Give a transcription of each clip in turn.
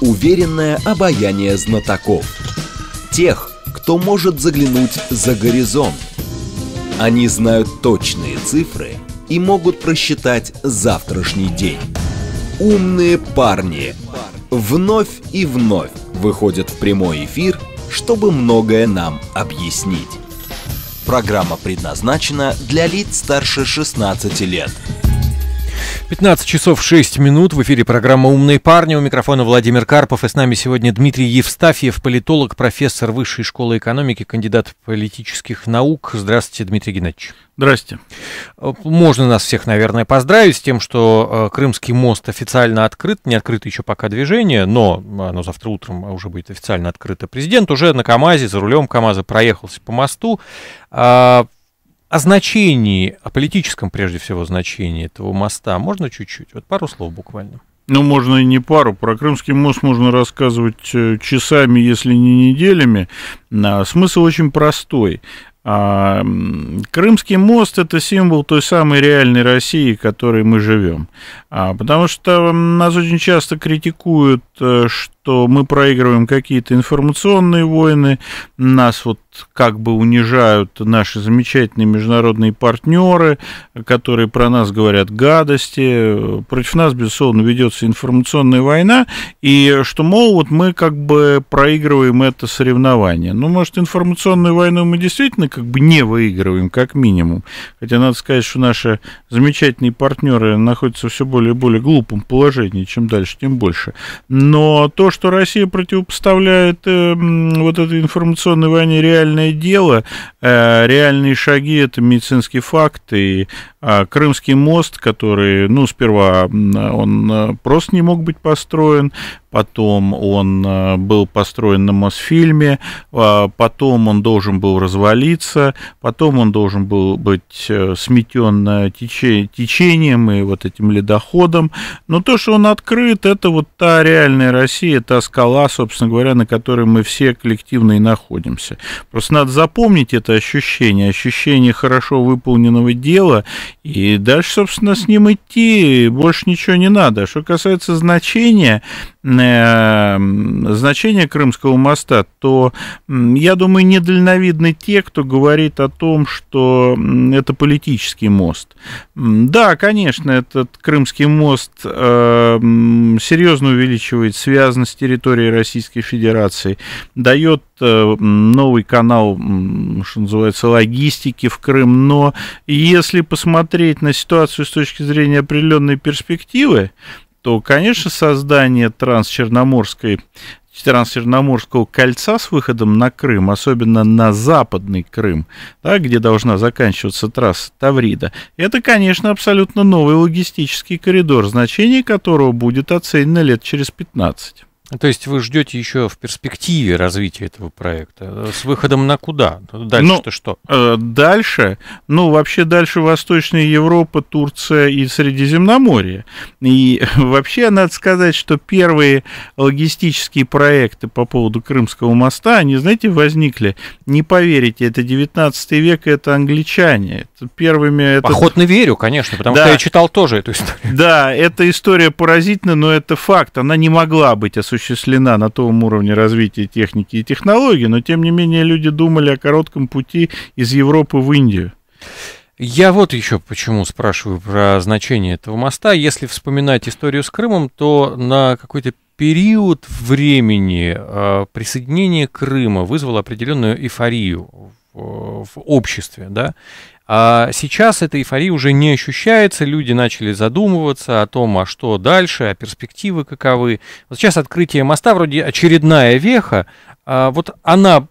уверенное обаяние знатоков. Тех, кто может заглянуть за горизонт. Они знают точные цифры и могут просчитать завтрашний день. Умные парни вновь и вновь выходят в прямой эфир, чтобы многое нам объяснить. Программа предназначена для лиц старше 16 лет. 15 часов 6 минут. В эфире программа «Умные парни». У микрофона Владимир Карпов. И с нами сегодня Дмитрий Евстафьев, политолог, профессор Высшей школы экономики, кандидат политических наук. Здравствуйте, Дмитрий Геннадьевич. Здрасте. Э, можно нас всех, наверное, поздравить с тем, что э, Крымский мост официально открыт. Не открыто еще пока движение, но э, оно завтра утром уже будет официально открыто. Президент уже на КАМАЗе, за рулем КАМАЗа проехался по мосту. А, о значении, о политическом прежде всего значении этого моста можно чуть-чуть? Вот пару слов буквально. Ну, можно и не пару. Про Крымский мост можно рассказывать э, часами, если не неделями. А, смысл очень простой. А, Крымский мост – это символ той самой реальной России, в которой мы живем. А, потому что нас очень часто критикуют, что э, что мы проигрываем какие-то информационные войны, нас вот как бы унижают наши замечательные международные партнеры, которые про нас говорят гадости. Против нас, безусловно, ведется информационная война, и что, мол, вот мы как бы проигрываем это соревнование. Ну, может, информационную войну мы действительно как бы не выигрываем, как минимум. Хотя надо сказать, что наши замечательные партнеры находятся все более и более глупом положении, чем дальше, тем больше. Но то, что что Россия противопоставляет э, вот этой информационной войне реальное дело, э, реальные шаги, это медицинские факты, и э, Крымский мост, который, ну, сперва он э, просто не мог быть построен, потом он э, был построен на Мосфильме, а, потом он должен был развалиться, потом он должен был быть э, сметен э, течением и вот этим ледоходом. Но то, что он открыт, это вот та реальная Россия, та скала, собственно говоря, на которой мы все коллективно и находимся. Просто надо запомнить это ощущение, ощущение хорошо выполненного дела, и дальше, собственно, с ним идти, больше ничего не надо. А что касается значения, Э, значение Крымского моста, то, я думаю, недальновидны те, кто говорит о том, что это политический мост. Да, конечно, этот Крымский мост э, серьезно увеличивает связанность территории Российской Федерации, дает э, новый канал, что называется, логистики в Крым, но если посмотреть на ситуацию с точки зрения определенной перспективы, то, конечно, создание транс-черноморской Транс-Черноморского кольца с выходом на Крым, особенно на западный Крым, да, где должна заканчиваться трасса Таврида, это, конечно, абсолютно новый логистический коридор, значение которого будет оценено лет через 15. То есть вы ждете еще в перспективе развития этого проекта? С выходом на куда? Дальше-то ну, что? Э, дальше? Ну, вообще дальше Восточная Европа, Турция и Средиземноморье. И вообще надо сказать, что первые логистические проекты по поводу Крымского моста, они, знаете, возникли, не поверите, это 19 век, это англичане. Это первыми... Этот... Охотно верю, конечно, потому да, что я читал тоже эту историю. Да, эта история поразительна, но это факт. Она не могла быть осуществлена на том уровне развития техники и технологий, но тем не менее люди думали о коротком пути из Европы в Индию. Я вот еще почему спрашиваю про значение этого моста. Если вспоминать историю с Крымом, то на какой-то период времени э, присоединение Крыма вызвало определенную эйфорию в э, обществе, да, а сейчас эта эйфория уже не ощущается, люди начали задумываться о том, а что дальше, а перспективы каковы. Вот сейчас открытие моста вроде очередная веха, а вот она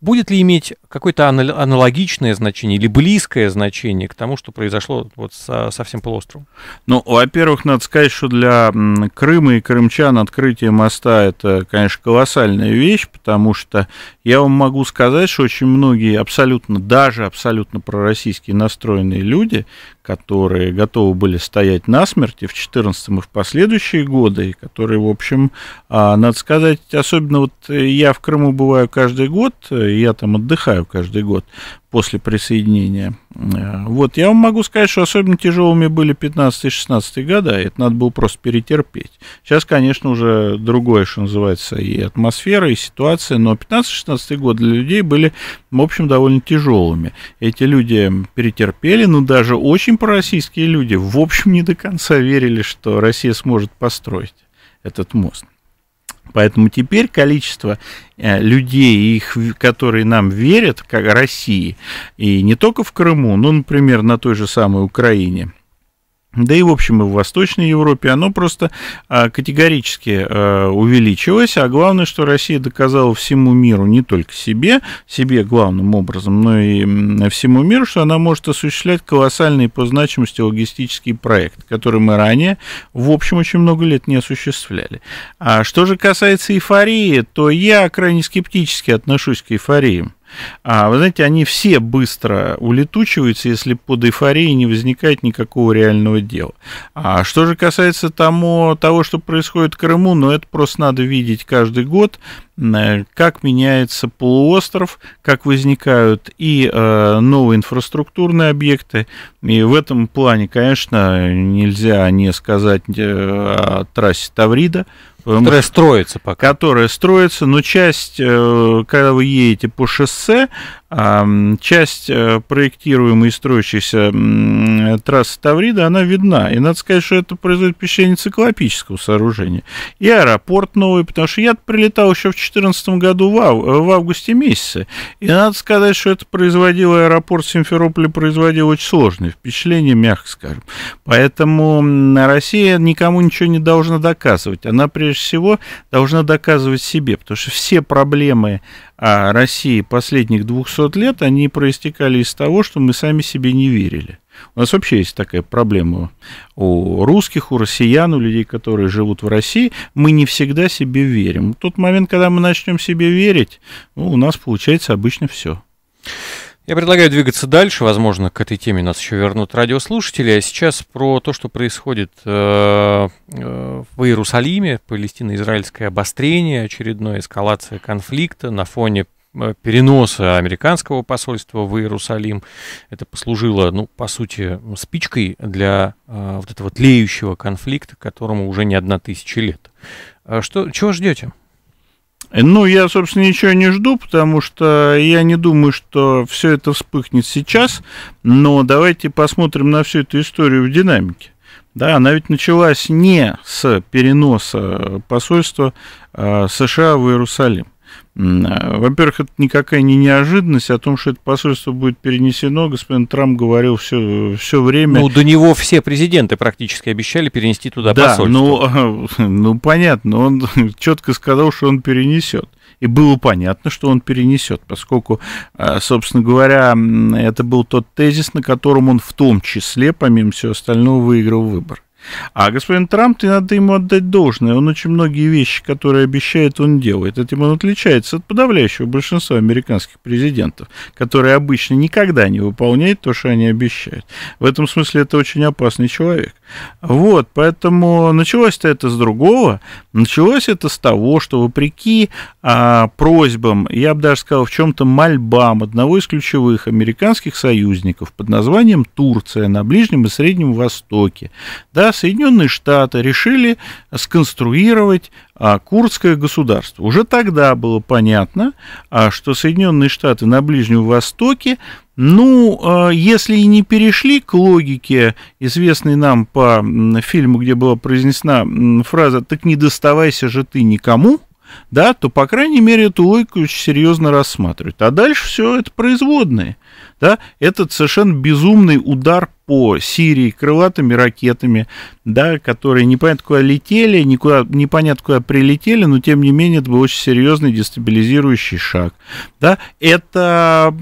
будет ли иметь какое-то аналогичное значение или близкое значение к тому, что произошло вот со, со всем полуостровом? Ну, во-первых, надо сказать, что для Крыма и крымчан открытие моста это, конечно, колоссальная вещь, потому что я вам могу сказать, что очень многие абсолютно, даже абсолютно пророссийские настроенные люди, которые готовы были стоять на смерти в 2014 и в последующие годы, и которые, в общем, а, надо сказать, особенно вот я в Крыму бываю каждый год, я там отдыхаю каждый год, после присоединения. Э, вот, я вам могу сказать, что особенно тяжелыми были 15-16 года, это надо было просто перетерпеть. Сейчас, конечно, уже другое, что называется, и атмосфера, и ситуация, но 15-16 год для людей были, в общем, довольно тяжелыми. Эти люди перетерпели, но даже очень пророссийские люди, в общем, не до конца верили, что Россия сможет построить этот мост. Поэтому теперь количество э, людей, их, которые нам верят, как России, и не только в Крыму, но, например, на той же самой Украине – да и в общем и в Восточной Европе, оно просто а, категорически а, увеличилось, а главное, что Россия доказала всему миру, не только себе, себе главным образом, но и всему миру, что она может осуществлять колоссальные по значимости логистические проекты, которые мы ранее, в общем, очень много лет не осуществляли. А что же касается эйфории, то я крайне скептически отношусь к эйфории. А, вы знаете, они все быстро улетучиваются, если под эйфорией не возникает никакого реального дела. А что же касается тому, того, что происходит в Крыму, ну это просто надо видеть каждый год, э, как меняется полуостров, как возникают и э, новые инфраструктурные объекты. И в этом плане, конечно, нельзя не сказать э, о трассе Таврида, Эм, которая строится пока. Которая строится, но часть, э, когда вы едете по шоссе, Часть э, проектируемой и строящейся трассы Таврида, она видна. И надо сказать, что это производит впечатление циклопического сооружения. И аэропорт новый, потому что я прилетал еще в 2014 году э, в, августе месяце. И надо сказать, что это производило аэропорт Симферополя, производил очень сложное впечатление, мягко скажем. Поэтому Россия никому ничего не должна доказывать. Она прежде всего должна доказывать себе, потому что все проблемы а России последних 200 лет, они проистекали из того, что мы сами себе не верили. У нас вообще есть такая проблема у русских, у россиян, у людей, которые живут в России. Мы не всегда себе верим. В тот момент, когда мы начнем себе верить, ну, у нас получается обычно все. Я предлагаю двигаться дальше. Возможно, к этой теме нас еще вернут радиослушатели. А сейчас про то, что происходит э, э, в Иерусалиме, палестино-израильское обострение, очередная эскалация конфликта на фоне э, переноса американского посольства в Иерусалим. Это послужило, ну, по сути, спичкой для вот этого тлеющего конфликта, которому уже не одна тысяча лет. Что, чего ждете? Ну, я, собственно, ничего не жду, потому что я не думаю, что все это вспыхнет сейчас, но давайте посмотрим на всю эту историю в динамике. Да, она ведь началась не с переноса посольства а США в Иерусалим. Э, во-первых, это никакая не неожиданность а о том, что это посольство будет перенесено. Господин Трамп говорил все, все время. Ну, до него все президенты практически обещали перенести туда да, посольство. Ну, ну, понятно, он четко сказал, что он перенесет. И было понятно, что он перенесет, поскольку, э, собственно говоря, это был тот тезис, на котором он в том числе, помимо всего остального, выиграл выбор. А господин Трамп, ты надо ему отдать должное. Он очень многие вещи, которые обещает, он делает. Этим он отличается от подавляющего большинства американских президентов, которые обычно никогда не выполняют то, что они обещают. В этом смысле это очень опасный человек. Вот, поэтому началось-то это с другого. Началось это с того, что вопреки а, просьбам, я бы даже сказал, в чем-то мольбам одного из ключевых американских союзников под названием Турция на Ближнем и Среднем Востоке, да, Соединенные Штаты решили сконструировать а, Курдское государство. Уже тогда было понятно, а, что Соединенные Штаты на Ближнем Востоке, ну, а, если и не перешли к логике, известной нам по фильму, где была произнесена фраза «так не доставайся же ты никому», да, то, по крайней мере, эту логику очень серьезно рассматривают. А дальше все это производные. Да? Этот совершенно безумный удар по Сирии крылатыми ракетами, да, которые непонятно куда летели, никуда, непонятно куда прилетели, но тем не менее это был очень серьезный дестабилизирующий шаг. Да. Это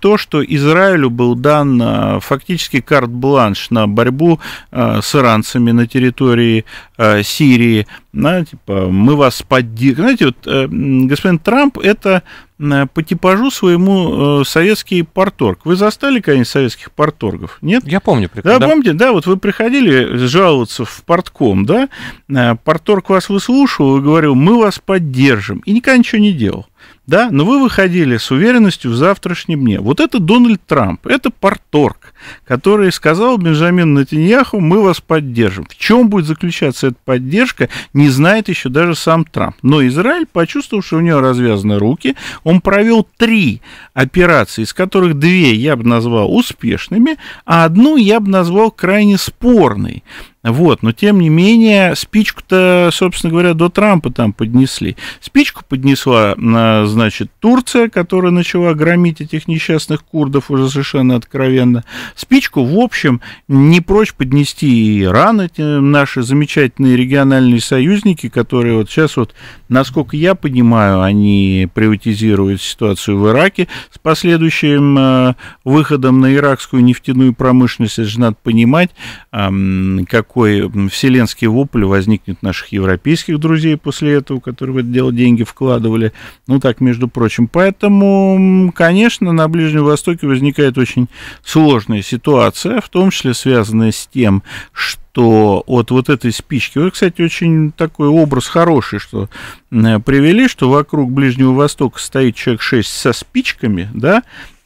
то, что Израилю был дан а, фактически карт-бланш на борьбу а, с иранцами на территории а, Сирии. Да, типа, мы вас поддержим. Знаете, вот, э, господин Трамп это Э, по типажу своему э, советский порторг. Вы застали, конечно, советских порторгов, нет? Я помню. Прекрасно. Да, да, помните, да, вот вы приходили жаловаться в портком, да, э, порторг вас выслушивал и говорил, мы вас поддержим, и никогда ничего не делал да, но вы выходили с уверенностью в завтрашнем дне. Вот это Дональд Трамп, это Порторг, который сказал Бенджамин Натиньяху, мы вас поддержим. В чем будет заключаться эта поддержка, не знает еще даже сам Трамп. Но Израиль, почувствовав, что у него развязаны руки, он провел три операции, из которых две я бы назвал успешными, а одну я бы назвал крайне спорной. Вот, но тем не менее, спичку-то, собственно говоря, до Трампа там поднесли. Спичку поднесла, а, значит, Турция, которая начала громить этих несчастных курдов уже совершенно откровенно. Спичку, в общем, не прочь поднести и Иран, эти наши замечательные региональные союзники, которые вот сейчас вот, насколько я понимаю, они приватизируют ситуацию в Ираке с последующим а, выходом на иракскую нефтяную промышленность. Это же надо понимать, как какой вселенский вопль возникнет наших европейских друзей после этого, которые в это дело деньги вкладывали. Ну, так, между прочим. Поэтому, конечно, на Ближнем Востоке возникает очень сложная ситуация, в том числе связанная с тем, что что от вот этой спички, вот, кстати, очень такой образ хороший, что привели, что вокруг Ближнего Востока стоит человек 6 со спичками, да,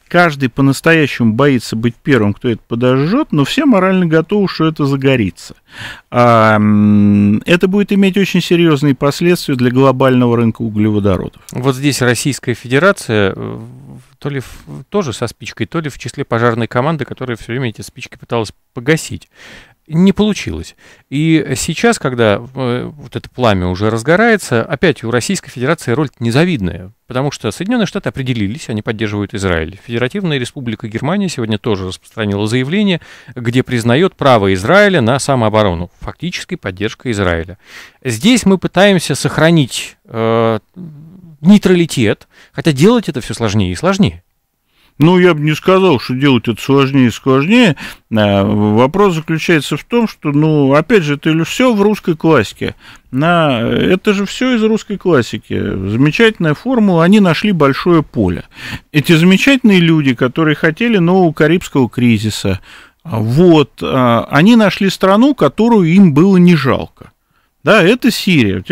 каждый по-настоящему боится быть первым, кто это подожжет, но все морально готовы, что это загорится. А, это будет иметь очень серьезные последствия для глобального рынка углеводородов. Вот здесь Российская Федерация э, то ли в, тоже со спичкой, то ли в числе пожарной команды, которая все время эти спички пыталась погасить не получилось. И сейчас, когда э, вот это пламя уже разгорается, опять у Российской Федерации роль незавидная, потому что Соединенные Штаты определились, они поддерживают Израиль. Федеративная Республика Германия сегодня тоже распространила заявление, где признает право Израиля на самооборону, фактически поддержка Израиля. Здесь мы пытаемся сохранить э, нейтралитет, хотя делать это все сложнее и сложнее. Ну, я бы не сказал, что делать это сложнее и сложнее. Э, вопрос заключается в том, что, ну, опять же, это все в русской классике. На... Э, это же все из русской классики. Замечательная формула, они нашли большое поле. Эти замечательные люди, которые хотели нового карибского кризиса, вот, э, они нашли страну, которую им было не жалко. Да, это Сирия.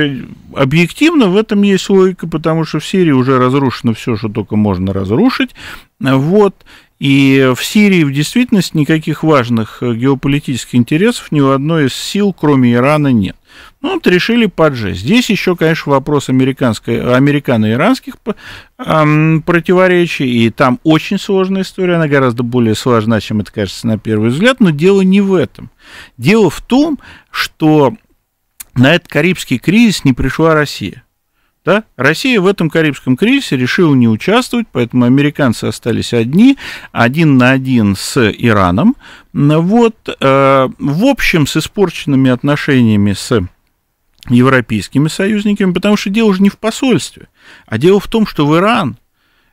Объективно в этом есть логика, потому что в Сирии уже разрушено все, что только можно разрушить. Вот. И в Сирии в действительности никаких важных э, геополитических интересов ни у одной из сил, кроме Ирана, нет. Ну, вот решили поджечь. Здесь еще, конечно, вопрос американской, американо-иранских эм, противоречий, и там очень сложная история, она гораздо более сложна, чем это кажется на первый взгляд, но дело не в этом. Дело в том, что на этот Карибский кризис не пришла Россия. Да? Россия в этом Карибском кризисе решила не участвовать, поэтому американцы остались одни, один на один с Ираном. Вот, э, в общем, с испорченными отношениями с европейскими союзниками, потому что дело же не в посольстве, а дело в том, что в Иран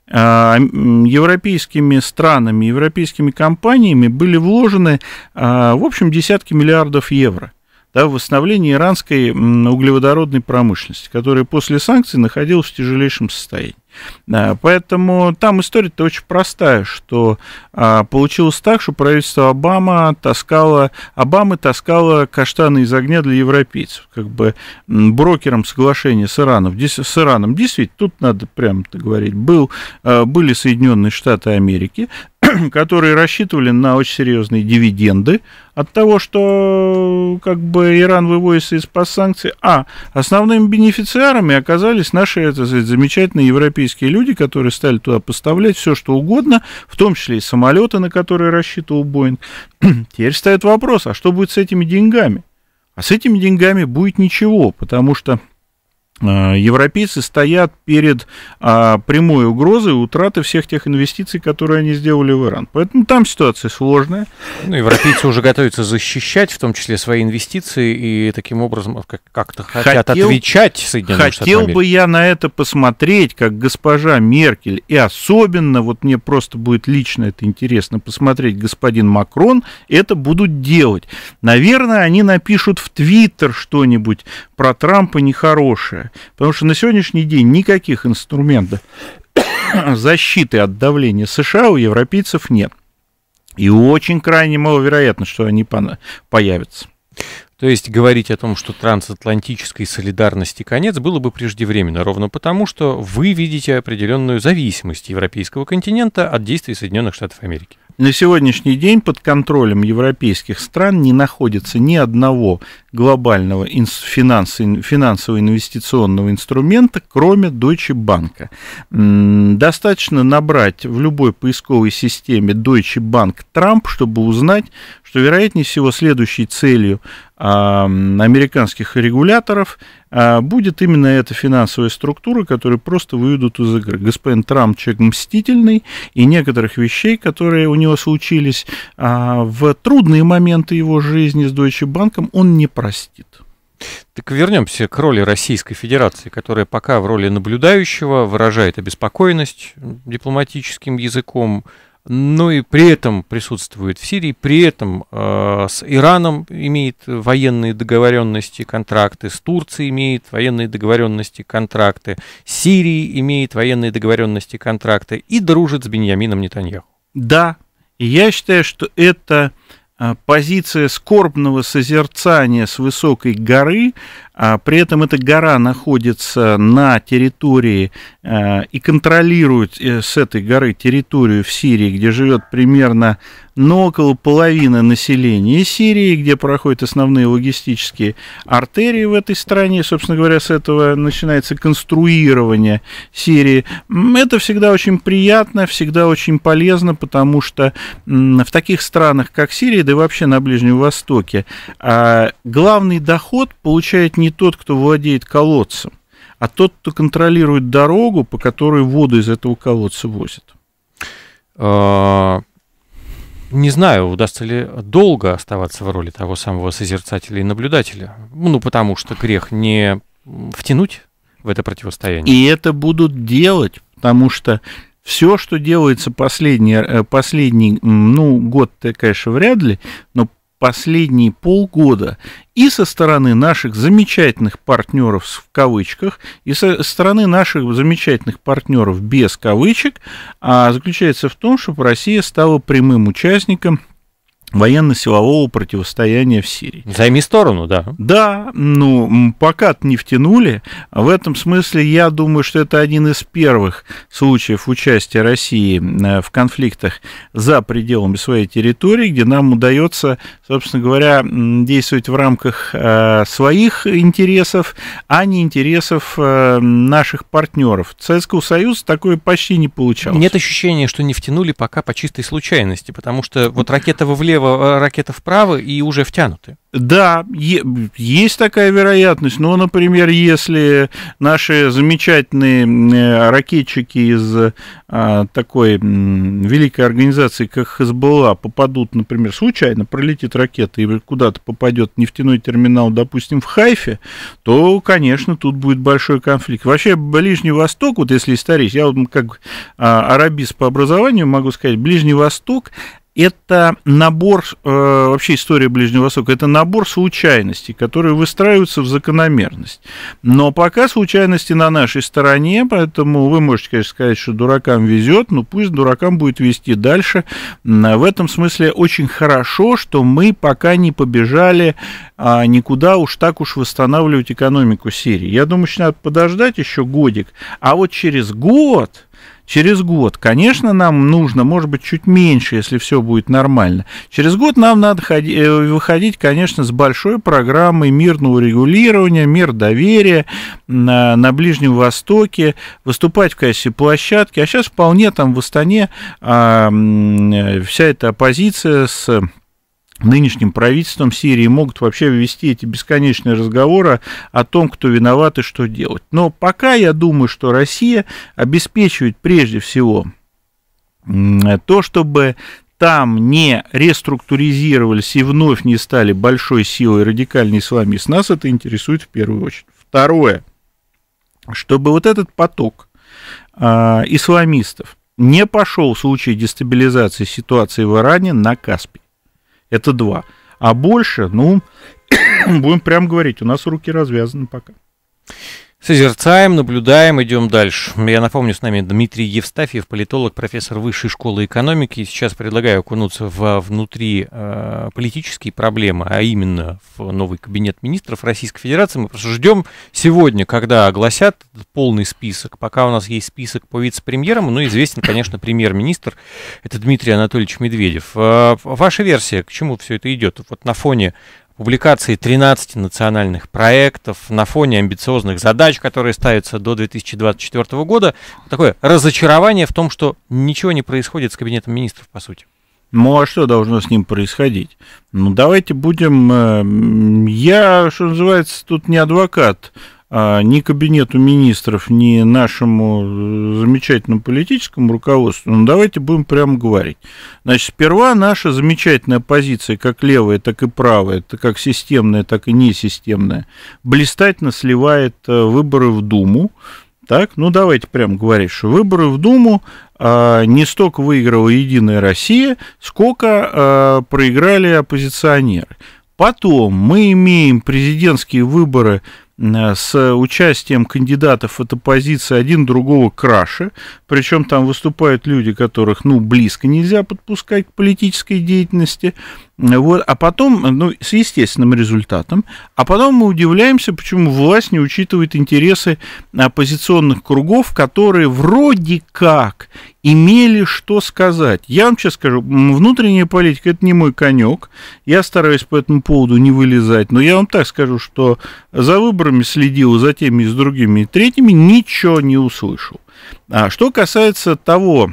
э, европейскими странами, европейскими компаниями были вложены, э, в общем, десятки миллиардов евро – да, в восстановлении иранской углеводородной промышленности, которая после санкций находилась в тяжелейшем состоянии. Да, поэтому там история-то очень простая, что а, получилось так, что правительство Обама таскало, Обамы таскало каштаны из огня для европейцев, как бы брокером соглашения с Ираном. С Ираном действительно, тут надо прямо говорить, был, а, были Соединенные Штаты Америки, которые рассчитывали на очень серьезные дивиденды от того, что как бы Иран выводится из-под санкций. А, основными бенефициарами оказались наши это, замечательные европейские люди, которые стали туда поставлять все, что угодно, в том числе и самолеты, на которые рассчитывал Боинг. Теперь стоит вопрос, а что будет с этими деньгами? А с этими деньгами будет ничего, потому что Э, европейцы стоят перед а, прямой угрозой утраты всех тех инвестиций, которые они сделали в Иран. Поэтому там ситуация сложная. Ну, европейцы уже готовятся защищать, в том числе свои инвестиции, и таким образом как-то хотят хотел, отвечать Соединенным Хотел бы я на это посмотреть, как госпожа Меркель, и особенно, вот мне просто будет лично это интересно посмотреть, господин Макрон это будут делать. Наверное, они напишут в Твиттер что-нибудь про Трампа нехорошее оружия. Потому что на сегодняшний день никаких инструментов защиты от давления США у европейцев нет. И очень крайне маловероятно, что они появятся. То есть говорить о том, что трансатлантической солидарности конец, было бы преждевременно, ровно потому, что вы видите определенную зависимость европейского континента от действий Соединенных Штатов Америки. На сегодняшний день под контролем европейских стран не находится ни одного глобального финансово-инвестиционного инструмента, кроме Deutsche Bank. Достаточно набрать в любой поисковой системе Deutsche Bank Трамп, чтобы узнать, что вероятнее всего следующей целью а, американских регуляторов а, будет именно эта финансовая структура, которую просто выведут из игры. Господин Трамп человек мстительный, и некоторых вещей, которые у него случились а, в трудные моменты его жизни с Deutsche Bank, он не простит. Так вернемся к роли Российской Федерации, которая пока в роли наблюдающего выражает обеспокоенность дипломатическим языком, но ну и при этом присутствует в Сирии, при этом э, с Ираном имеет военные договоренности, контракты, с Турцией имеет военные договоренности, контракты, с Сирией имеет военные договоренности, контракты и дружит с Беньямином Нетаньяху. Да, и я считаю, что это э, позиция скорбного созерцания с высокой горы, а при этом эта гора находится на территории э, и контролирует э, с этой горы территорию в Сирии, где живет примерно но ну, около половины населения Сирии, где проходят основные логистические артерии в этой стране, собственно говоря, с этого начинается конструирование Сирии. Это всегда очень приятно, всегда очень полезно, потому что в таких странах, как Сирия, да и вообще на Ближнем Востоке, а, главный доход получает не не тот, кто владеет колодцем, а тот, кто контролирует дорогу, по которой воду из этого колодца возят. А, не знаю, удастся ли долго оставаться в роли того самого созерцателя и наблюдателя. Ну, потому что грех не втянуть в это противостояние. И это будут делать, потому что все, что делается последний, э, последний ну, год, конечно, вряд ли, но последние полгода и со стороны наших замечательных партнеров в кавычках, и со стороны наших замечательных партнеров без кавычек, а заключается в том, чтобы Россия стала прямым участником – военно-силового противостояния в Сирии. Займи сторону, да. Да, ну, пока не втянули. В этом смысле я думаю, что это один из первых случаев участия России в конфликтах за пределами своей территории, где нам удается, собственно говоря, действовать в рамках э, своих интересов, а не интересов э, наших партнеров. Советского Союза такое почти не получалось. Нет ощущения, что не втянули пока по чистой случайности, потому что вот ракета влево влево, э, ракета вправо и уже втянуты. Да, есть такая вероятность, но, например, если наши замечательные э, ракетчики из а, такой великой организации, как Хезболла, попадут, например, случайно пролетит ракета и куда-то попадет нефтяной терминал, допустим, в Хайфе, то, конечно, тут будет большой конфликт. Вообще, Ближний Восток, вот если исторически, я вот как а, арабист по образованию могу сказать, Ближний Восток – это набор, э, вообще история Ближнего Востока, это набор случайностей, которые выстраиваются в закономерность. Но пока случайности на нашей стороне, поэтому вы можете, конечно, сказать, что дуракам везет, но пусть дуракам будет вести дальше. В этом смысле очень хорошо, что мы пока не побежали а, никуда уж так уж восстанавливать экономику Сирии. Я думаю, что надо подождать еще годик, а вот через год через год. Конечно, нам нужно, может быть, чуть меньше, если все будет нормально. Через год нам надо ходи, э, выходить, конечно, с большой программой мирного регулирования, мир доверия на, на Ближнем Востоке, выступать в качестве площадки. А сейчас вполне там в Астане а, э, вся эта оппозиция с нынешним правительством Сирии могут вообще вести эти бесконечные разговоры о том, кто виноват и что делать. Но пока я думаю, что Россия обеспечивает прежде всего то, чтобы там не реструктуризировались и вновь не стали большой силой радикальный исламист, нас это интересует в первую очередь. Второе, чтобы вот этот поток э, исламистов не пошел в случае дестабилизации ситуации в Иране на Каспий. Это два. А больше, ну, будем прям говорить, у нас руки развязаны пока. Созерцаем, наблюдаем, идем дальше. Я напомню, с нами Дмитрий Евстафьев, политолог, профессор Высшей школы экономики. сейчас предлагаю окунуться во а, внутри э, политические проблемы, а именно в новый кабинет министров Российской Федерации. Мы просто ждем сегодня, когда огласят полный список. Пока у нас есть список по вице-премьерам, но ну, известен, конечно, премьер-министр. Это Дмитрий Анатольевич Медведев. Э, ваша версия, к чему все это идет? Вот на фоне публикации 13 национальных проектов на фоне амбициозных задач, которые ставятся до 2024 года. Такое разочарование в том, что ничего не происходит с Кабинетом министров, по сути. Ну а что должно с ним происходить? Ну давайте будем... Э, я, что называется, тут не адвокат а, ни кабинету министров, ни нашему э, замечательному политическому руководству. Ну, давайте будем прямо говорить. Значит, сперва наша замечательная позиция, как левая, так и правая, так как системная, так и несистемная, блистательно сливает э, выборы в Думу. Так, ну давайте прямо говорить, что выборы в Думу а, не столько выиграла Единая Россия, сколько а, проиграли оппозиционеры. Потом мы имеем президентские выборы Э, с участием кандидатов от оппозиции один другого краше, причем там выступают люди, которых, ну, близко нельзя подпускать к политической деятельности, вот, а потом, ну, с естественным результатом, а потом мы удивляемся, почему власть не учитывает интересы оппозиционных кругов, которые вроде как имели что сказать. Я вам сейчас скажу, внутренняя политика это не мой конек. Я стараюсь по этому поводу не вылезать. Но я вам так скажу, что за выборами следил, за теми и с другими и третьими, ничего не услышал. А что касается того,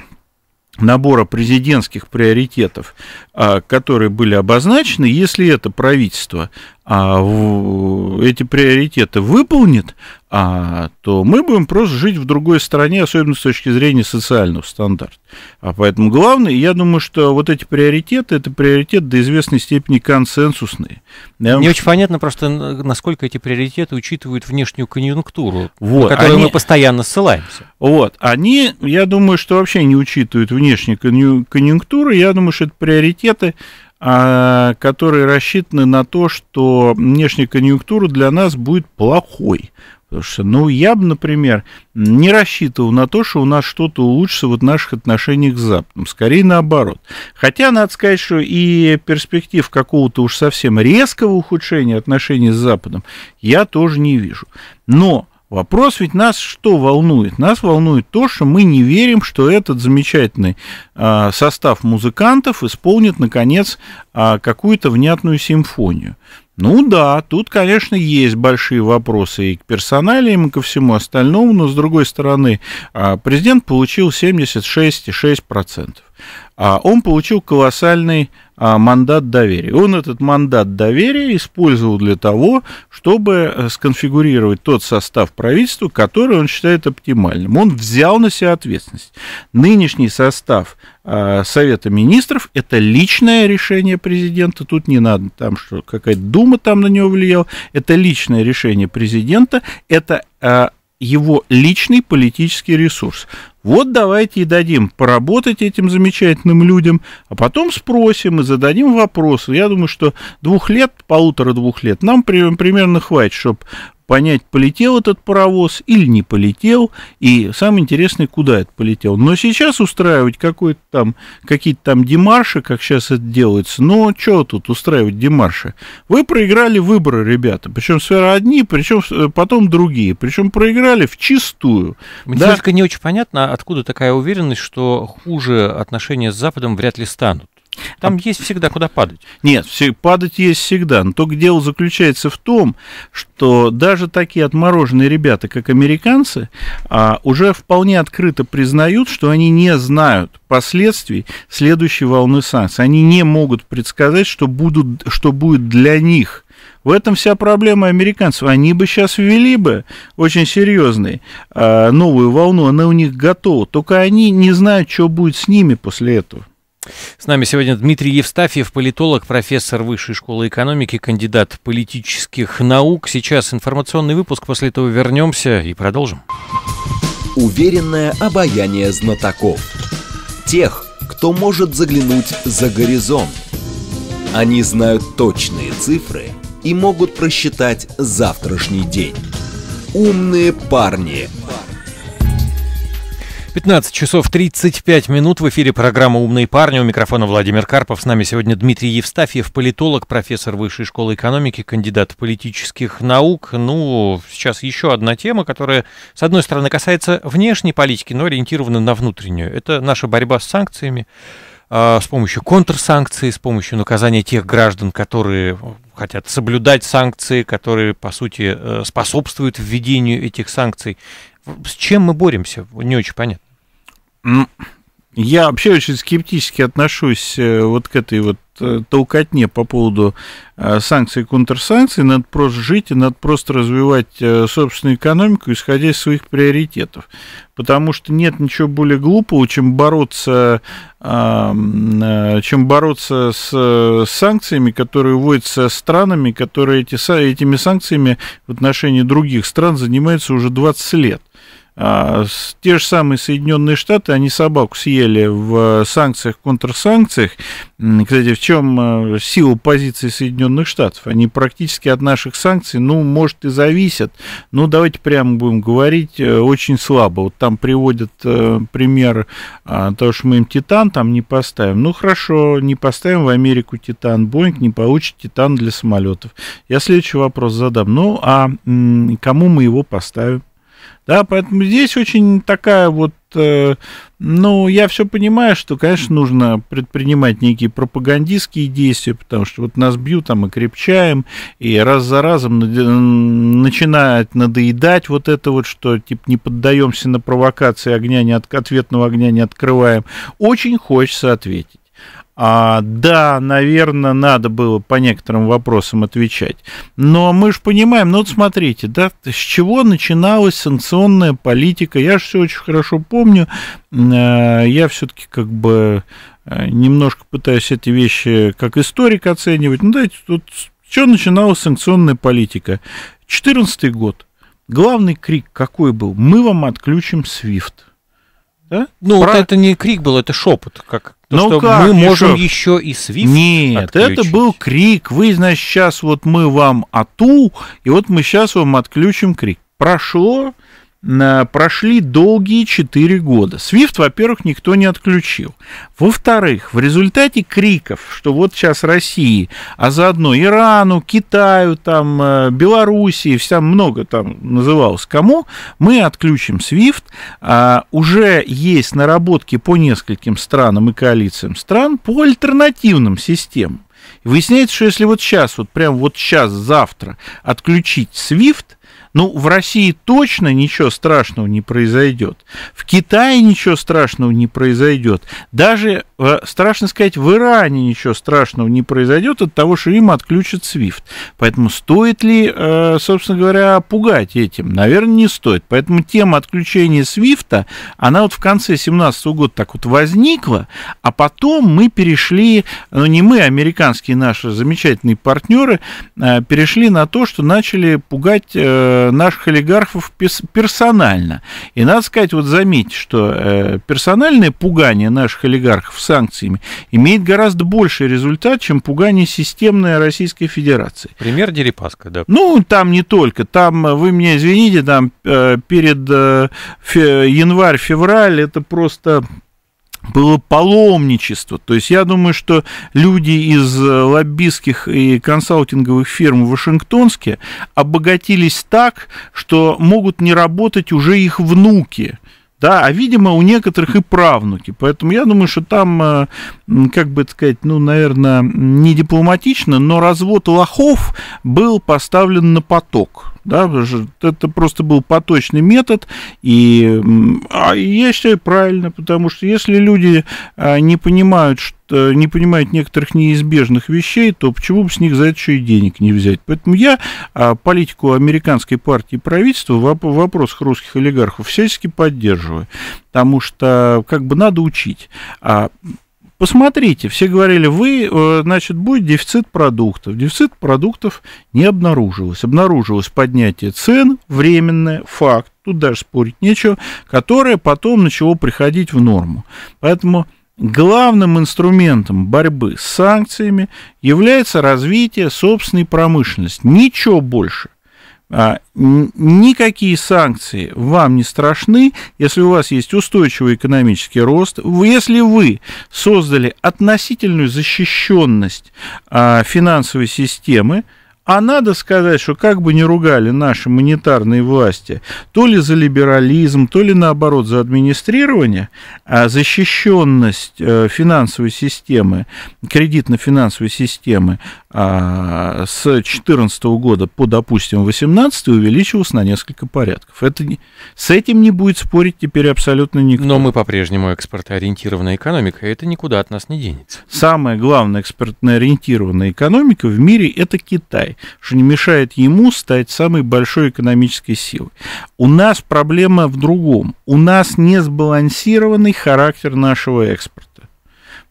набора президентских приоритетов, а, которые были обозначены, если это правительство а, в, эти приоритеты выполнит, а, то мы будем просто жить в другой стране, особенно с точки зрения социального стандарта. А поэтому главное, я думаю, что вот эти приоритеты, это приоритет до известной степени консенсусные. Да? Не очень понятно просто, насколько эти приоритеты учитывают внешнюю конъюнктуру, вот, на которую они, мы постоянно ссылаемся. Вот, они, я думаю, что вообще не учитывают внешнюю конъюнктуру, я думаю, что это приоритеты, а, которые рассчитаны на то, что внешняя конъюнктура для нас будет плохой. Потому что, ну, я бы, например, не рассчитывал на то, что у нас что-то улучшится вот в наших отношениях с Западом. Скорее наоборот. Хотя, надо сказать, что и перспектив какого-то уж совсем резкого ухудшения отношений с Западом я тоже не вижу. Но Вопрос ведь нас что волнует? Нас волнует то, что мы не верим, что этот замечательный э, состав музыкантов исполнит, наконец, э, какую-то внятную симфонию. Ну да, тут, конечно, есть большие вопросы и к персоналиям, и ко всему остальному, но, с другой стороны, а, президент получил 76,6%. А он получил колоссальный а, мандат доверия. Он этот мандат доверия использовал для того, чтобы э, сконфигурировать тот состав правительства, который он считает оптимальным. Он взял на себя ответственность. Нынешний состав а, Совета министров – это личное решение президента. Тут не надо там, что какая-то дума там на него влияла. Это личное решение президента. Это его личный политический ресурс. Вот давайте и дадим поработать этим замечательным людям, а потом спросим и зададим вопросы. Я думаю, что двух лет, полутора-двух лет нам примерно хватит, чтобы понять, полетел этот паровоз или не полетел, и самое интересное, куда это полетел. Но сейчас устраивать какой-то там, какие-то там демарши, как сейчас это делается, ну, что тут устраивать демарши? Вы проиграли выборы, ребята, причем сфера одни, причем э, потом другие, причем проиграли в чистую. Мне да? только не очень понятно, откуда такая уверенность, что хуже отношения с Западом вряд ли станут. Там а... есть всегда куда падать. Нет, все, падать есть всегда. Но только дело заключается в том, что даже такие отмороженные ребята, как американцы, а, уже вполне открыто признают, что они не знают последствий следующей волны санкций. Они не могут предсказать, что, будут, что будет для них – в этом вся проблема американцев. Они бы сейчас ввели бы очень серьезные а, новую волну, она у них готова. Только они не знают, что будет с ними после этого. С нами сегодня Дмитрий Евстафьев, политолог, профессор Высшей школы экономики, кандидат политических наук. Сейчас информационный выпуск, после этого вернемся и продолжим. Уверенное обаяние знатоков. Тех, кто может заглянуть за горизонт. Они знают точные цифры и могут просчитать завтрашний день. Умные парни. парни 15 часов 35 минут в эфире программа «Умные парни». У микрофона Владимир Карпов. С нами сегодня Дмитрий Евстафьев, политолог, профессор Высшей школы экономики, кандидат политических наук. Ну, сейчас еще одна тема, которая, с одной стороны, касается внешней политики, но ориентирована на внутреннюю. Это наша борьба с санкциями а, с помощью контрсанкций, с помощью наказания тех граждан, которые хотят соблюдать санкции, которые, по сути, э, способствуют введению этих санкций. С чем мы боремся? Не очень понятно. Я вообще очень скептически отношусь э, вот к этой вот э, толкотне по поводу э, санкций и контрсанкций. Надо просто жить и надо просто развивать собственную экономику, исходя из своих приоритетов. Потому что нет ничего более глупого, чем бороться, чем бороться с санкциями, которые вводятся странами, которые эти, этими санкциями в отношении других стран занимаются уже 20 лет. А, те же самые Соединенные Штаты, они собаку съели в э, санкциях, контрсанкциях. Кстати, в чем э, сила позиции Соединенных Штатов? Они практически от наших санкций, ну, может, и зависят. Ну, давайте прямо будем говорить, э, очень слабо. Вот там приводят э, пример а, того, что мы им Титан там не поставим. Ну, хорошо, не поставим в Америку Титан. Боинг не получит Титан для самолетов. Я следующий вопрос задам. Ну, а кому мы его поставим? Да, поэтому здесь очень такая вот, э, ну, я все понимаю, что, конечно, нужно предпринимать некие пропагандистские действия, потому что вот нас бьют, там, и крепчаем, и раз за разом начинает надоедать вот это вот, что, типа, не поддаемся на провокации огня, не от, ответного огня не открываем. Очень хочется ответить. А, да, наверное, надо было по некоторым вопросам отвечать. Но мы же понимаем, ну вот смотрите, да, с чего начиналась санкционная политика. Я же все очень хорошо помню. Э, я все-таки как бы э, немножко пытаюсь эти вещи как историк оценивать. Ну, дайте тут с чего начиналась санкционная политика. 2014 год. Главный крик какой был? Мы вам отключим SWIFT. Да? Ну, Про... вот это не крик был, это шепот, как то, ну что как, мы можем еще, и Swift Нет, отключить. это был крик. Вы, значит, сейчас вот мы вам ату, и вот мы сейчас вам отключим крик. Прошло прошли долгие 4 года. Свифт, во-первых, никто не отключил. Во-вторых, в результате криков, что вот сейчас России, а заодно Ирану, Китаю, там, э, Белоруссии, вся много там называлось кому, мы отключим Свифт. А, уже есть наработки по нескольким странам и коалициям стран по альтернативным системам. И выясняется, что если вот сейчас, вот прям вот сейчас, завтра отключить Свифт, ну, в России точно ничего страшного не произойдет. В Китае ничего страшного не произойдет. Даже Э, страшно сказать, в Иране ничего страшного не произойдет от того, что им отключат SWIFT. Поэтому стоит ли, э, собственно говоря, пугать этим? Наверное, не стоит. Поэтому тема отключения SWIFT, она вот в конце 2017 года так вот возникла, а потом мы перешли, ну не мы, а американские наши замечательные партнеры, э, перешли на то, что начали пугать наших олигархов персонально. И надо сказать, вот заметьте, что персональное пугание наших олигархов с санкциями, имеет гораздо больший результат, чем пугание системной Российской Федерации. Пример Дерипаска, да. Ну, там не только. Там, э, вы меня извините, там э, перед э, январь-февраль это просто было паломничество. То есть я думаю, что люди из лоббистских и консалтинговых фирм в Вашингтонске обогатились так, что могут не работать уже их внуки да, а, видимо, у некоторых и правнуки. Поэтому я думаю, что там, э, как бы сказать, ну, наверное, не дипломатично, но развод лохов был поставлен на поток. Да, потому это просто был поточный метод, и а я считаю правильно, потому что если люди а, не понимают, что не понимают некоторых неизбежных вещей, то почему бы с них за это еще и денег не взять? Поэтому я а, политику американской партии и правительства в вопросах русских олигархов всячески поддерживаю, потому что как бы надо учить. А, Посмотрите, все говорили, вы, э, значит, будет дефицит продуктов. Дефицит продуктов не обнаружилось. Обнаружилось поднятие цен, временное, факт, тут даже спорить нечего, которое потом начало приходить в норму. Поэтому главным инструментом борьбы с санкциями является развитие собственной промышленности. Ничего больше – а, никакие санкции вам не страшны, если у вас есть устойчивый экономический рост, если вы создали относительную защищенность а, финансовой системы, а надо сказать, что как бы ни ругали наши монетарные власти, то ли за либерализм, то ли наоборот за администрирование, а защищенность э, финансовой системы, кредитно-финансовой системы а, с 2014 года по, допустим, 18 увеличивался на несколько порядков. Это, с этим не будет спорить теперь абсолютно никто. Но мы по-прежнему экспортоориентированная экономика, и это никуда от нас не денется. Самая главная экспортоориентированная экономика в мире – это Китай, что не мешает ему стать самой большой экономической силой. У нас проблема в другом. У нас несбалансированный характер нашего экспорта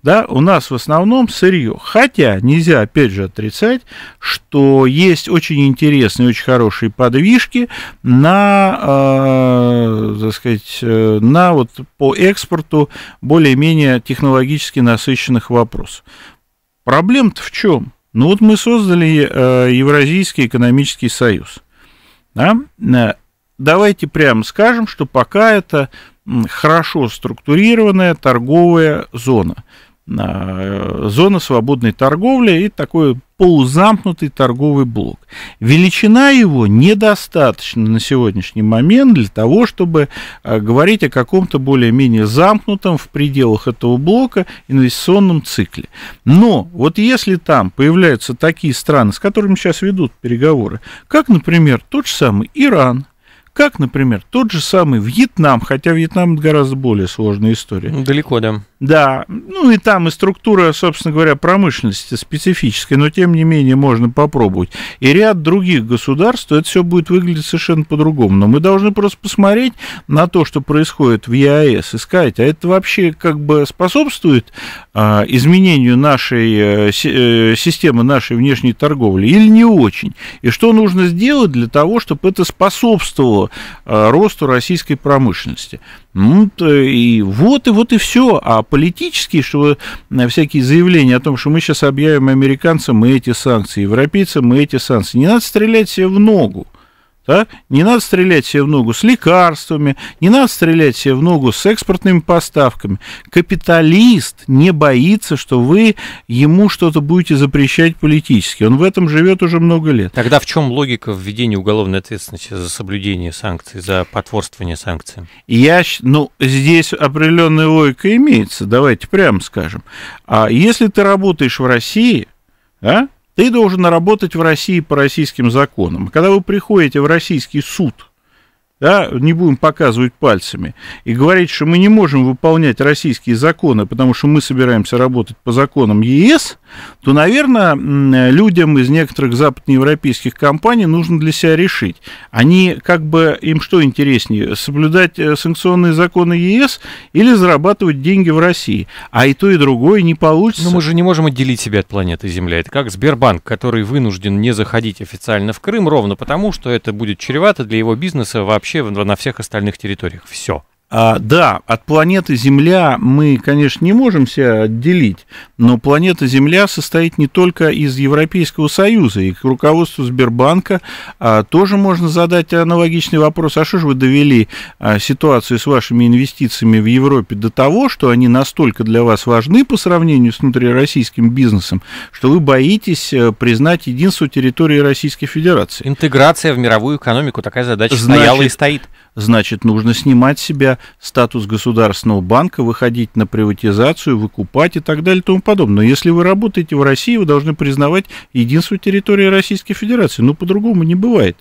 да, у нас в основном сырье. Хотя нельзя, опять же, отрицать, что есть очень интересные, очень хорошие подвижки на, э, так сказать, э, на вот по экспорту более-менее технологически насыщенных вопросов. Проблема-то в чем? Ну вот мы создали э, Евразийский экономический союз. Да? Э, давайте прямо скажем, что пока это хорошо структурированная торговая зона. Э, зона свободной торговли и такой полузамкнутый торговый блок. Величина его недостаточна на сегодняшний момент для того, чтобы э, говорить о каком-то более-менее замкнутом в пределах этого блока инвестиционном цикле. Но вот если там появляются такие страны, с которыми сейчас ведут переговоры, как, например, тот же самый Иран – как, например, тот же самый Вьетнам, хотя Вьетнам это гораздо более сложная история. Ну, далеко, да. Да, ну и там и структура, собственно говоря, промышленности специфическая, но тем не менее можно попробовать. И ряд других государств, это все будет выглядеть совершенно по-другому. Но мы должны просто посмотреть на то, что происходит в ЕАЭС, и сказать, а это вообще как бы способствует а, изменению нашей а, системы, нашей внешней торговли или не очень? И что нужно сделать для того, чтобы это способствовало помогло э, росту российской промышленности. Ну, и вот, и вот и все. А политические, что э, всякие заявления о том, что мы сейчас объявим американцам мы эти санкции, европейцам мы эти санкции, не надо стрелять себе в ногу. Так? Не надо стрелять себе в ногу с лекарствами, не надо стрелять себе в ногу с экспортными поставками. Капиталист не боится, что вы ему что-то будете запрещать политически. Он в этом живет уже много лет. Тогда в чем логика введения уголовной ответственности за соблюдение санкций, за потворствование санкциям? Я, ну, здесь определенная логика имеется, давайте прямо скажем. А если ты работаешь в России, а? ты должен работать в России по российским законам. Когда вы приходите в российский суд, да, не будем показывать пальцами, и говорить, что мы не можем выполнять российские законы, потому что мы собираемся работать по законам ЕС, то, наверное, людям из некоторых западноевропейских компаний нужно для себя решить. Они как бы, им что интереснее, соблюдать э, санкционные законы ЕС или зарабатывать деньги в России? А и то, и другое не получится. Но мы же не можем отделить себя от планеты Земля. Это как Сбербанк, который вынужден не заходить официально в Крым ровно потому, что это будет чревато для его бизнеса вообще на всех остальных территориях. Все. А, да, от планеты Земля мы, конечно, не можем себя отделить, но планета Земля состоит не только из Европейского Союза, и к руководству Сбербанка а, тоже можно задать аналогичный вопрос, а что же вы довели а, ситуацию с вашими инвестициями в Европе до того, что они настолько для вас важны по сравнению с внутрироссийским бизнесом, что вы боитесь э, признать единство территории Российской Федерации? Интеграция в мировую экономику, такая задача Значит, стояла и стоит значит, нужно снимать с себя статус государственного банка, выходить на приватизацию, выкупать и так далее и тому подобное. Но если вы работаете в России, вы должны признавать единство территории Российской Федерации. Ну, по-другому не бывает.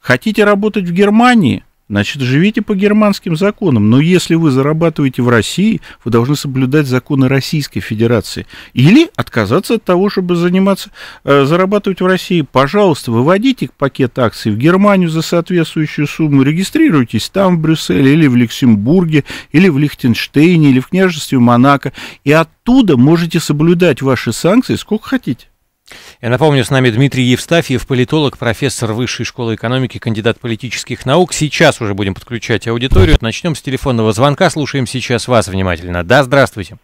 Хотите работать в Германии – Значит, живите по германским законам. Но если вы зарабатываете в России, вы должны соблюдать законы Российской Федерации. Или отказаться от того, чтобы заниматься, э, зарабатывать в России. Пожалуйста, выводите пакет акций в Германию за соответствующую сумму, регистрируйтесь там, в Брюсселе, или в Люксембурге, или в Лихтенштейне, или в княжестве Монако. И оттуда можете соблюдать ваши санкции сколько хотите. Я напомню, с нами Дмитрий Евстафьев, политолог, профессор Высшей школы экономики, кандидат политических наук. Сейчас уже будем подключать аудиторию. Начнем с телефонного звонка. Слушаем сейчас вас внимательно. Да, здравствуйте.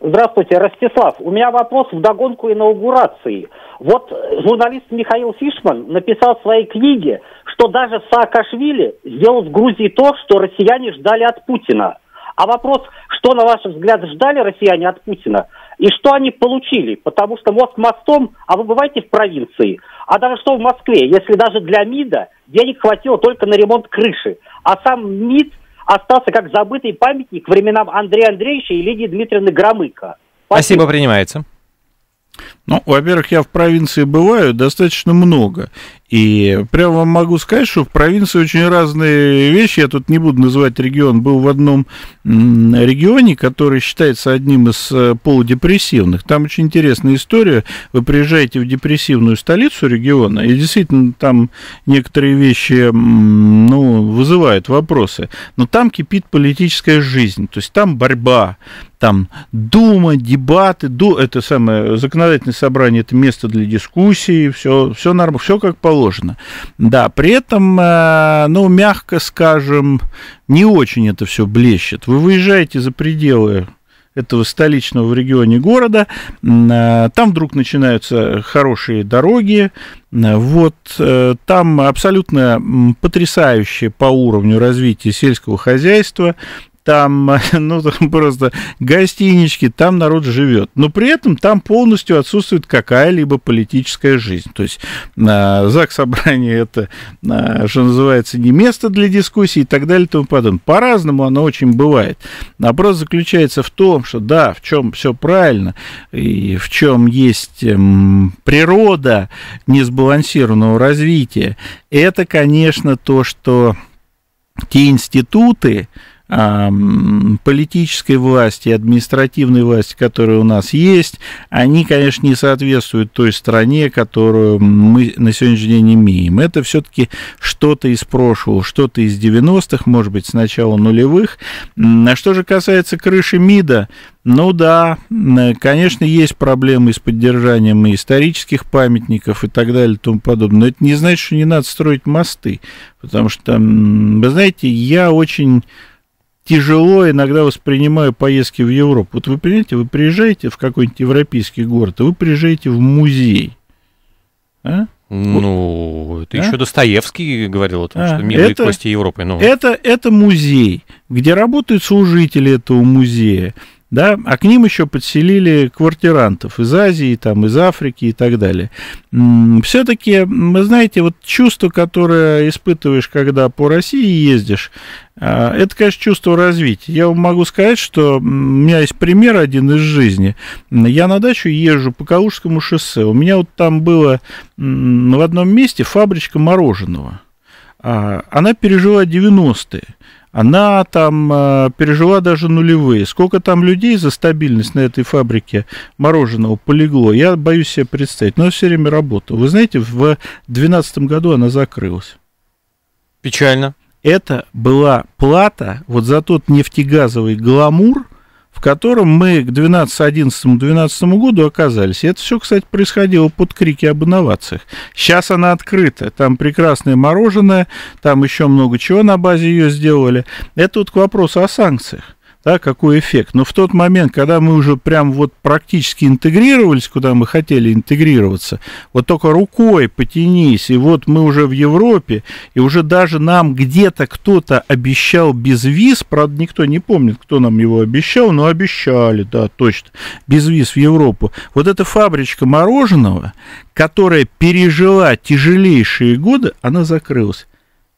Здравствуйте, Ростислав. У меня вопрос в догонку инаугурации. Вот журналист Михаил Фишман написал в своей книге, что даже Саакашвили сделал в Грузии то, что россияне ждали от Путина – а вопрос, что, на ваш взгляд, ждали россияне от Путина? И что они получили? Потому что мост мостом, а вы бываете в провинции. А даже что в Москве, если даже для МИДа денег хватило только на ремонт крыши. А сам МИД остался как забытый памятник временам Андрея Андреевича и Лидии Дмитриевны Громыка. Спасибо, Спасибо принимается. Ну, во-первых, я в провинции бываю достаточно много. И прямо вам могу сказать, что в провинции очень разные вещи. Я тут не буду называть регион. Был в одном регионе, который считается одним из э, полудепрессивных. Там очень интересная история. Вы приезжаете в депрессивную столицу региона, и действительно там некоторые вещи ну, вызывают вопросы. Но там кипит политическая жизнь. То есть там борьба, там дума, дебаты, ду, это самое законодательное собрание, это место для дискуссии, все, все нормально, все как положено положено. Да, при этом, э, ну, мягко скажем, не очень это все блещет. Вы выезжаете за пределы этого столичного в регионе города. Э, там вдруг начинаются хорошие дороги. Вот э, там абсолютно потрясающее по уровню развития сельского хозяйства там, ну, там просто гостинички, там народ живет. Но при этом там полностью отсутствует какая-либо политическая жизнь. То есть э, ЗАГС собрание это, э, что называется, не место для дискуссий и так далее и тому подобное. По-разному оно очень бывает. Вопрос заключается в том, что да, в чем все правильно, и в чем есть э, природа несбалансированного развития, это, конечно, то, что те институты, политической власти административной власти, которые у нас есть, они, конечно, не соответствуют той стране, которую мы на сегодняшний день имеем. Это все-таки что-то из прошлого, что-то из 90-х, может быть, с начала нулевых. А что же касается крыши МИДа, ну да, конечно, есть проблемы с поддержанием и исторических памятников и так далее и тому подобное. Но это не значит, что не надо строить мосты. Потому что, вы знаете, я очень тяжело иногда воспринимаю поездки в Европу. Вот вы понимаете, вы приезжаете в какой-нибудь европейский город, а вы приезжаете в музей. А? Ну, это а? еще Достоевский говорил о том, а, что милые это, кости Европы. Ну. Это, это музей, где работают служители этого музея, да, а к ним еще подселили квартирантов из Азии, там, из Африки и так далее. Все-таки, вы знаете, вот чувство, которое испытываешь, когда по России ездишь, а, это, конечно, чувство развития. Я вам могу сказать, что у меня есть пример один из жизни. Я на дачу езжу по Калужскому шоссе. У меня вот там было в одном месте фабричка мороженого. А, она пережила 90-е она там э, пережила даже нулевые. Сколько там людей за стабильность на этой фабрике мороженого полегло, я боюсь себе представить. Но все время работала. Вы знаете, в 2012 году она закрылась. Печально. Это была плата вот за тот нефтегазовый гламур, котором мы к 12-11-12 году оказались. И это все, кстати, происходило под крики об инновациях. Сейчас она открыта, там прекрасное мороженое, там еще много чего на базе ее сделали. Это вот к вопросу о санкциях да, какой эффект. Но в тот момент, когда мы уже прям вот практически интегрировались, куда мы хотели интегрироваться, вот только рукой потянись, и вот мы уже в Европе, и уже даже нам где-то кто-то обещал без виз, правда, никто не помнит, кто нам его обещал, но обещали, да, точно, без виз в Европу. Вот эта фабричка мороженого, которая пережила тяжелейшие годы, она закрылась.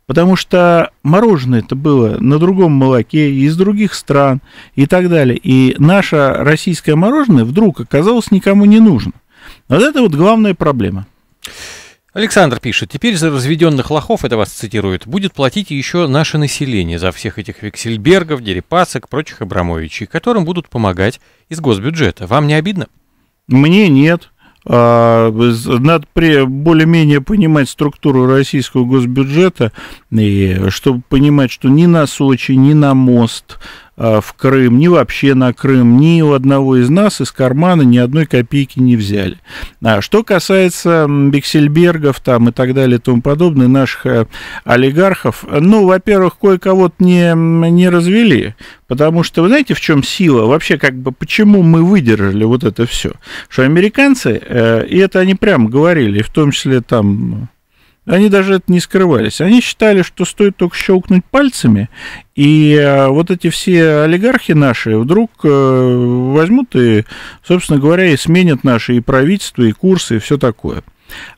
Потому что мороженое это было на другом молоке, из других стран и так далее. И наше российское мороженое вдруг оказалось никому не нужно. Вот это вот главная проблема. Александр пишет, теперь за разведенных лохов, это вас цитирует, будет платить еще наше население за всех этих вексельбергов, дерипасок, прочих Абрамовичей, которым будут помогать из госбюджета. Вам не обидно? Мне нет. А, Надо более-менее понимать структуру российского госбюджета, и э, чтобы понимать, что ни на Сочи, ни на мост, Э, в Крым, ни вообще на Крым, ни у одного из нас из кармана ни одной копейки не взяли. А что касается Биксельбергов там и так далее и тому подобное, наших э, олигархов, ну, во-первых, кое-кого-то не, не развели, потому что, вы знаете, в чем сила? Вообще, как бы, почему мы выдержали вот это все? Что американцы, э, и это они прямо говорили, в том числе там они даже это не скрывались. Они считали, что стоит только щелкнуть пальцами, и э, вот эти все олигархи наши вдруг э, возьмут и, собственно говоря, и сменят наши и правительство, и курсы, и все такое.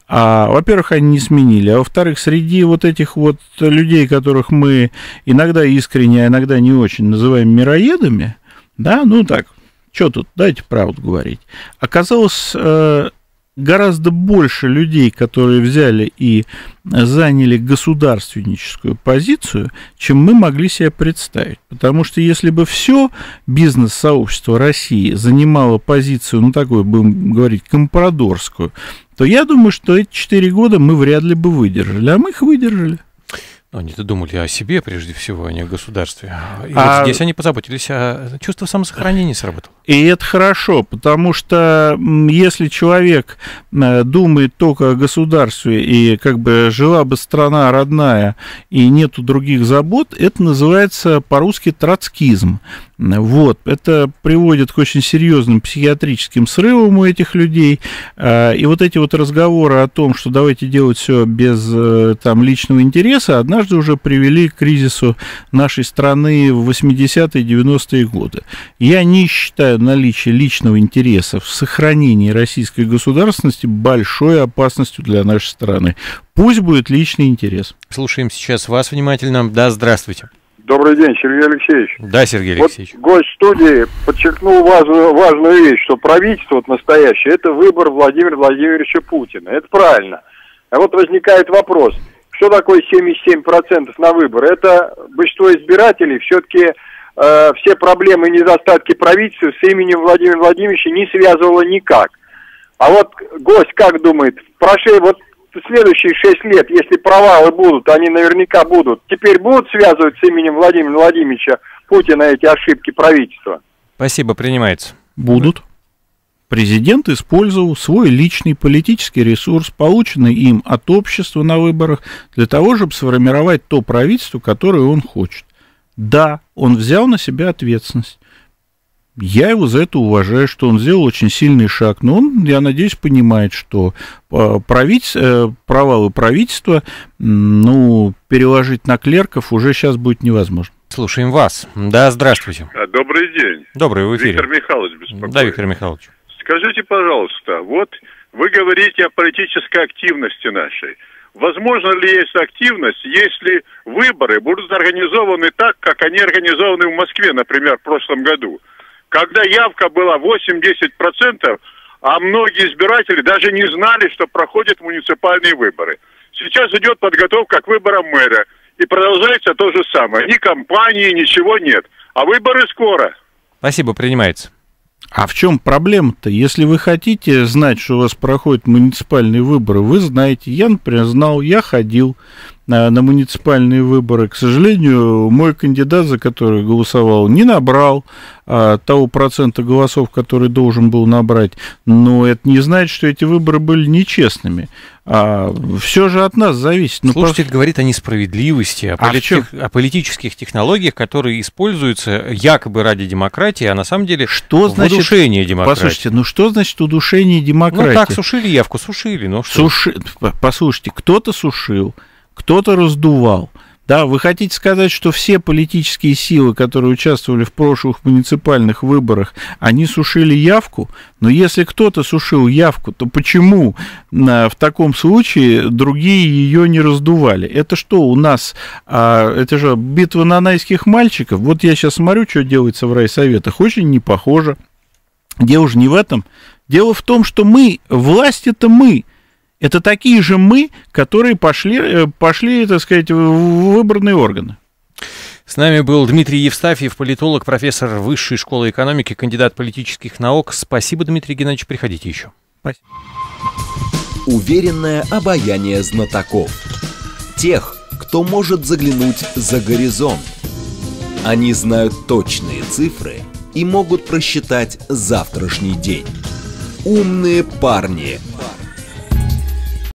А, во-первых, они не сменили, а во-вторых, среди вот этих вот людей, которых мы иногда искренне, а иногда не очень называем мироедами, да, ну так, что тут, дайте правду говорить, оказалось э, гораздо больше людей, которые взяли и заняли государственническую позицию, чем мы могли себе представить. Потому что если бы все бизнес-сообщество России занимало позицию, ну, такой, будем говорить, компрадорскую, то я думаю, что эти четыре года мы вряд ли бы выдержали. А мы их выдержали. они-то думали о себе прежде всего, а не о государстве. И а... вот здесь они позаботились о чувство самосохранения сработало. И это хорошо, потому что если человек э, думает только о государстве и как бы жила бы страна родная и нету других забот, это называется по-русски троцкизм. Вот, это приводит к очень серьезным психиатрическим срывам у этих людей. А, и вот эти вот разговоры о том, что давайте делать все без э, там, личного интереса, однажды уже привели к кризису нашей страны в 80-е 90-е годы. Я не считаю считаю наличие личного интереса в сохранении российской государственности большой опасностью для нашей страны. Пусть будет личный интерес. Слушаем сейчас вас внимательно. Да, здравствуйте. Добрый день, Сергей Алексеевич. Да, Сергей Алексеевич. Вот гость студии подчеркнул важную, важную вещь, что правительство вот настоящее – это выбор Владимира Владимировича Путина. Это правильно. А вот возникает вопрос, что такое 77% на выбор? Это большинство избирателей все-таки э, все проблемы и недостатки правительства с именем Владимира Владимировича не связывало никак. А вот гость как думает, прошли вот следующие шесть лет, если провалы будут, они наверняка будут, теперь будут связывать с именем Владимира Владимировича Путина эти ошибки правительства? Спасибо, принимается. Будут. Президент использовал свой личный политический ресурс, полученный им от общества на выборах, для того, чтобы сформировать то правительство, которое он хочет. Да, он взял на себя ответственность. Я его за это уважаю, что он сделал очень сильный шаг. Но он, я надеюсь, понимает, что э, правитель, э, провалы правительства ну, переложить на клерков уже сейчас будет невозможно. Слушаем вас. Да, здравствуйте. А, добрый день. Добрый, вы в эфире. Виктор Михайлович беспокоит. Да, Виктор Михайлович. Скажите, пожалуйста, вот вы говорите о политической активности нашей возможно ли есть активность, если выборы будут организованы так, как они организованы в Москве, например, в прошлом году, когда явка была 8-10%, а многие избиратели даже не знали, что проходят муниципальные выборы. Сейчас идет подготовка к выборам мэра, и продолжается то же самое. Ни кампании, ничего нет. А выборы скоро. Спасибо, принимается. А в чем проблема-то? Если вы хотите знать, что у вас проходят муниципальные выборы, вы знаете. Я, например, знал, я ходил на муниципальные выборы. К сожалению, мой кандидат, за который голосовал, не набрал а, того процента голосов, который должен был набрать. Но это не значит, что эти выборы были нечестными. А, все же от нас зависит. Ну, Слушатель просто... говорит о несправедливости, о, полити... а о политических технологиях, которые используются якобы ради демократии, а на самом деле что значит... удушение демократии. Послушайте, ну что значит удушение демократии? Ну так, сушили явку, сушили. Ну, что? Суши... Послушайте, кто-то сушил, кто-то раздувал. Да, вы хотите сказать, что все политические силы, которые участвовали в прошлых муниципальных выборах, они сушили явку? Но если кто-то сушил явку, то почему а, в таком случае другие ее не раздували? Это что у нас? А, это же битва нанайских мальчиков. Вот я сейчас смотрю, что делается в райсоветах. Очень не похоже. Дело же не в этом. Дело в том, что мы, власть это мы – это такие же мы, которые пошли, э, пошли так сказать, в выборные органы. С нами был Дмитрий Евстафьев, политолог, профессор Высшей школы экономики, кандидат политических наук. Спасибо, Дмитрий Геннадьевич, приходите еще. Спасибо. Уверенное обаяние знатоков. Тех, кто может заглянуть за горизонт. Они знают точные цифры и могут просчитать завтрашний день. Умные парни. парни